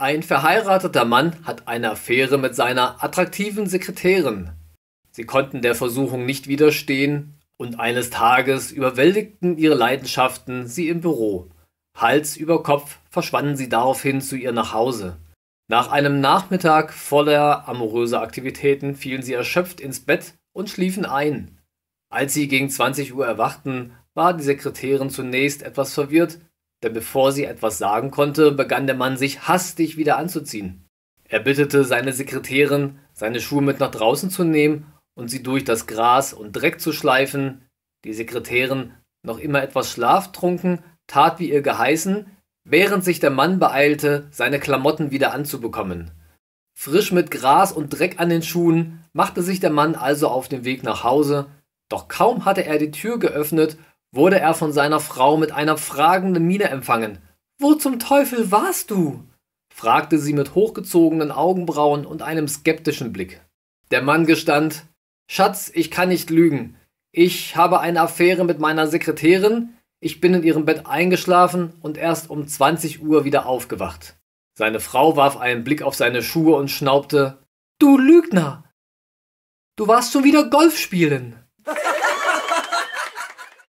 Ein verheirateter Mann hat eine Affäre mit seiner attraktiven Sekretärin. Sie konnten der Versuchung nicht widerstehen und eines Tages überwältigten ihre Leidenschaften sie im Büro. Hals über Kopf verschwanden sie daraufhin zu ihr nach Hause. Nach einem Nachmittag voller amoröser Aktivitäten fielen sie erschöpft ins Bett und schliefen ein. Als sie gegen 20 Uhr erwachten, war die Sekretärin zunächst etwas verwirrt, denn bevor sie etwas sagen konnte, begann der Mann sich hastig wieder anzuziehen. Er bittete seine Sekretärin, seine Schuhe mit nach draußen zu nehmen und sie durch das Gras und Dreck zu schleifen. Die Sekretärin, noch immer etwas schlaftrunken, tat wie ihr geheißen, während sich der Mann beeilte, seine Klamotten wieder anzubekommen. Frisch mit Gras und Dreck an den Schuhen machte sich der Mann also auf den Weg nach Hause, doch kaum hatte er die Tür geöffnet, wurde er von seiner Frau mit einer fragenden Miene empfangen. Wo zum Teufel warst du? fragte sie mit hochgezogenen Augenbrauen und einem skeptischen Blick. Der Mann gestand Schatz, ich kann nicht lügen. Ich habe eine Affäre mit meiner Sekretärin, ich bin in ihrem Bett eingeschlafen und erst um 20 Uhr wieder aufgewacht. Seine Frau warf einen Blick auf seine Schuhe und schnaubte Du Lügner. Du warst schon wieder Golf spielen.